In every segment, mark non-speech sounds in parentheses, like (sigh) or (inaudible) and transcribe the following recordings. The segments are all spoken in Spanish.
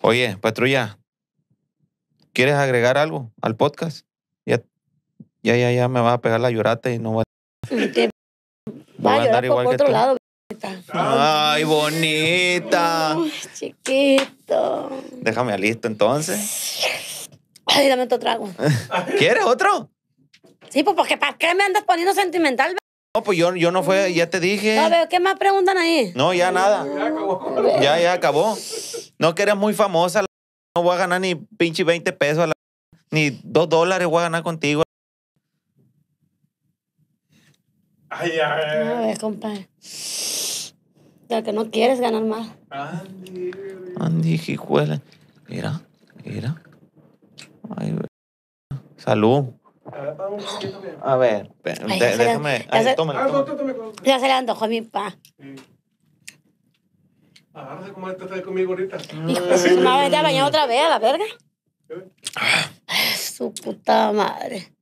Oye, patrulla, ¿quieres agregar algo al podcast? Ya, ya, ya, me va a pegar la llorata y no voy a... va a, igual por otro lado, Ay, bonita. chiquito. Déjame listo entonces. Ay, dame otro trago. (laughs) ¿Quieres otro? Sí, pues porque ¿para qué me andas poniendo sentimental? No, pues yo, yo no fue, mm. ya te dije. No, pero ¿qué más preguntan ahí? No, ya nada. ya, ya acabó. No que eres muy famosa, no voy a ganar ni pinche 20 pesos, ni 2 dólares voy a ganar contigo. Ay, ay, ay. Eh. A ver, compadre. Ya que no quieres ganar más. Andy, Andy hijuela. Mira, mira. Ay, Salud. Ah, a ver, déjame. Ya se le antojó a mi pa. Agárrate como te trae conmigo ahorita. Hijo, va a otra vez a la verga. Ah, su puta madre.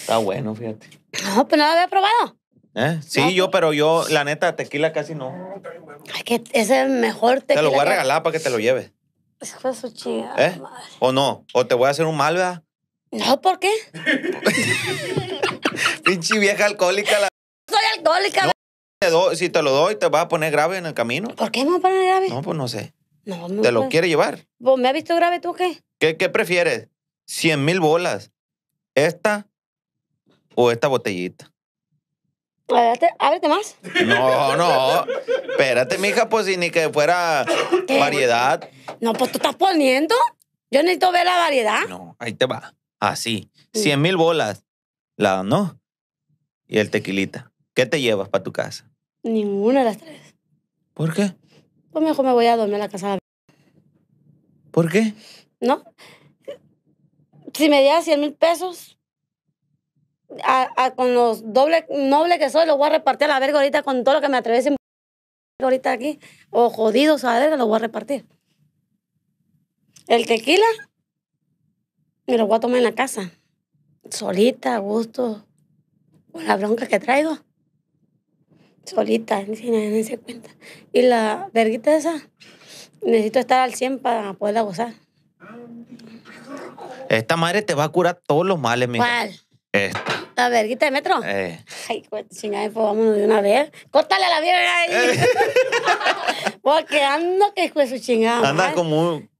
Está bueno, fíjate. No, pues no lo había probado. ¿Eh? Sí, yo, pues. pero yo, la neta, tequila casi no. Ay, que ese es el mejor tequila. Te lo voy a regalar para que te lo lleves. Fue su chingada. ¿Eh? O no, o te voy a hacer un mal, ¿verdad? No, ¿por qué? (laughs) Pinche vieja alcohólica. La... Soy alcohólica, si te lo doy, te vas a poner grave en el camino. ¿Por qué me voy a poner grave? No, pues no sé. ¿Te lo quiere llevar? ¿Vos me ha visto grave tú qué? ¿Qué, qué prefieres? cien mil bolas? ¿Esta o esta botellita? Ábrete, ábrete más. No, no. Espérate, mija, pues si ni que fuera (coughs) variedad. No, pues tú estás poniendo. Yo necesito ver la variedad. No, ahí te va. Así. Mm. cien mil bolas. La, ¿no? Y el tequilita. ¿Qué te llevas para tu casa? Ninguna de las tres. ¿Por qué? Pues mejor me voy a dormir a la casa de la... ¿Por qué? No. Si me dieras 100 mil pesos, con los dobles noble que soy, los voy a repartir a la verga ahorita con todo lo que me atreviesen ahorita aquí. O jodidos a la verga, los voy a repartir. El tequila, me lo voy a tomar en la casa. Solita, a gusto. Con la bronca que traigo solita, no se cuenta. Y la verguita esa, necesito estar al 100 para poderla gozar. Esta madre te va a curar todos los males, mi ¿Cuál? Esta. La verguita de metro. Eh. Ay, chingada, pues vámonos de una vez. Córtale a la vieja ahí. Eh. (laughs) Porque anda que fue su chingada. Anda como un,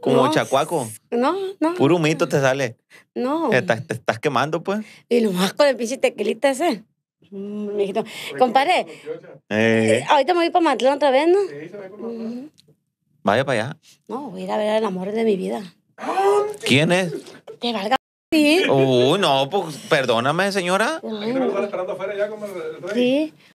como chacuaco. No, no. Puro humito te sale. No. Te, estás quemando, pues. Y lo más con el pinche tequilita ese. Mm, Compadre, eh. Eh, ahorita me voy para Matlán otra vez, ¿no? Sí, se va Vaya para allá. No, voy a ir a ver el amor de mi vida. ¿Quién es? Te valga. Sí. Uy, uh, no, pues perdóname, señora. Ahí te estar esperando afuera ya como el rey. Sí.